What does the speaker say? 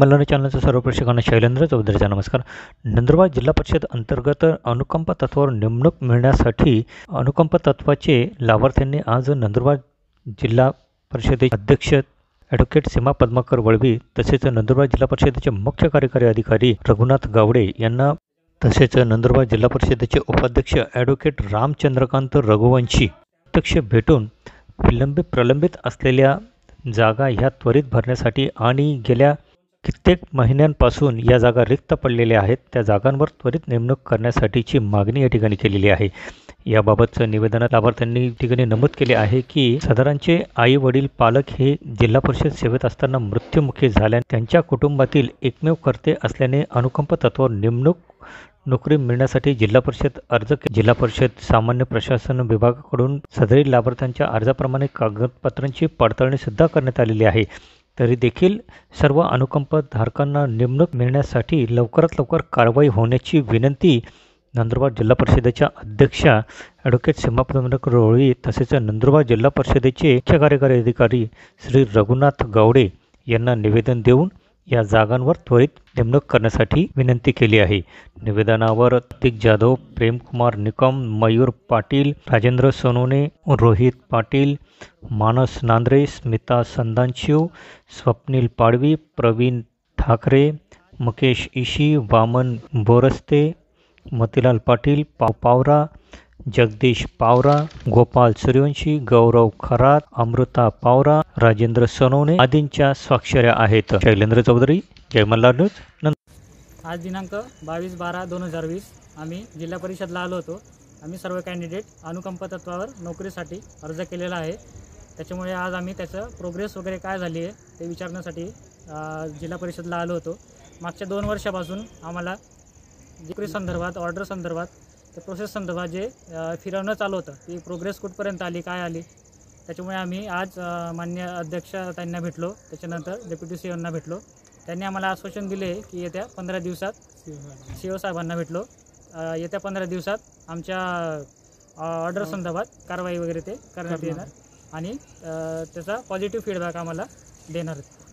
मल्हारी चॅनलचं सर्व प्रेक्षकांना शैलेंद्र चौधरीचा नमस्कार नंदुरबार जिल्हा परिषद अंतर्गत अनुकंप तत्वावर नेमणूक मिळण्यासाठी अनुकंप तत्वाचे लाभार्थ्यांनी आज नंदुरबार जिल्हा परिषदेचे अध्यक्ष ॲडव्होकेट सीमा पद्माकर वळवी तसेच नंदुरबार जिल्हा परिषदेचे मुख्य कार्यकारी अधिकारी रघुनाथ गावडे यांना तसेच नंदुरबार जिल्हा परिषदेचे उपाध्यक्ष ॲडव्होकेट रामचंद्रकांत रघुवंशी प्रत्यक्ष भेटून विलंबित प्रलंबित असलेल्या जागा ह्या त्वरित भरण्यासाठी आणि गेल्या कित्येक महिन्यांपासून या जागा रिक्त पडलेल्या आहेत त्या जागांवर त्वरित नेमणूक करण्यासाठीची मागणी या ठिकाणी केलेली आहे याबाबतचं निवेदनात लाभार्थ्यांनी ठिकाणी नमूद केले आहे की साधारणचे आई वडील पालक हे जिल्हा परिषद सेवेत असताना मृत्युमुखी झाल्याने त्यांच्या कुटुंबातील एकमेव करते असल्याने अनुकंप तत्वावर नेमणूक नोकरी मिळण्यासाठी जिल्हा परिषद अर्ज जिल्हा परिषद सामान्य प्रशासन विभागाकडून सदरी लाभार्थ्यांच्या अर्जाप्रमाणे कागदपत्रांची पडताळणी सुद्धा करण्यात आलेली आहे तरी देखील सर्व धारकांना नेमणूक मिळण्यासाठी लवकरात लवकर कारवाई होण्याची विनंती नंदुरबार जिल्हा परिषदेच्या अध्यक्षा ॲडव्होकेट सीमापदक रोळी तसेच नंदुरबार जिल्हा परिषदेचे मुख्य कार्यकारी अधिकारी श्री रघुनाथ गावडे यांना निवेदन देऊन या जागांवर त्वरित नेमणूक करण्यासाठी विनंती केली आहे निवेदनावर प्रतीक जाधव प्रेमकुमार निकम मयूर पाटील राजेंद्र सोनोने रोहित पाटील मानस नांद्रे स्मिता संदांशिव स्वप्नील पाडवी प्रवीण ठाकरे मुकेश इशी वामन बोरस्ते मतीलाल पाटील पाव पावरा जगदीश पावरा गोपाल सूर्यवंशी गौरव खरात अमृता पावरा राजेंद्र सनोने आदींच्या स्वाक्षऱ्या आहेत शैलेंद्र चौधरी जय मल्हार न्यूज आज दिनांक बावीस बारा दोन हजार वीस आम्ही जिल्हा परिषदला आलो होतो आम्ही सर्व कॅन्डिडेट अनुकंप तत्वावर नोकरीसाठी अर्ज केलेला आहे त्याच्यामुळे आज आम्ही त्याचं प्रोग्रेस वगैरे काय झाली आहे ते विचारण्यासाठी जिल्हा परिषदला आलो होतो मागच्या दोन वर्षापासून आम्हाला नोकरी संदर्भात ऑर्डर संदर्भात तर प्रोसेस संदर्भात जे फिरवणं चालू होतं ती प्रोग्रेस कुठपर्यंत आली काय आली त्याच्यामुळे आम्ही आज मान्य अध्यक्ष त्यांना भेटलो त्याच्यानंतर डेप्युटी सी एमना भेटलो त्यांनी आम्हाला आश्वासन दिले की येत्या पंधरा दिवसात सी ओ e साहेबांना भेटलो येत्या पंधरा दिवसात आमच्या ऑर्डर संदर्भात कारवाई वगैरे ते करण्यात येणार आणि त्याचा पॉझिटिव्ह फीडबॅक आम्हाला देणार